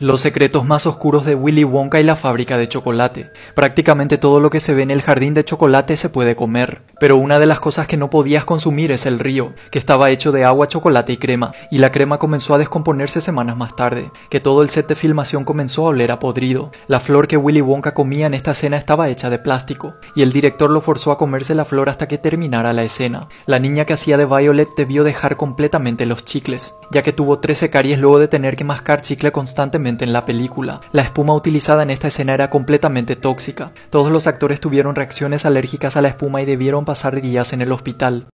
Los secretos más oscuros de Willy Wonka y la fábrica de chocolate. Prácticamente todo lo que se ve en el jardín de chocolate se puede comer, pero una de las cosas que no podías consumir es el río, que estaba hecho de agua, chocolate y crema, y la crema comenzó a descomponerse semanas más tarde, que todo el set de filmación comenzó a oler a podrido. La flor que Willy Wonka comía en esta escena estaba hecha de plástico, y el director lo forzó a comerse la flor hasta que terminara la escena. La niña que hacía de Violet debió dejar completamente los chicles, ya que tuvo 13 caries luego de tener que mascar chicle constantemente en la película. La espuma utilizada en esta escena era completamente tóxica. Todos los actores tuvieron reacciones alérgicas a la espuma y debieron pasar días en el hospital.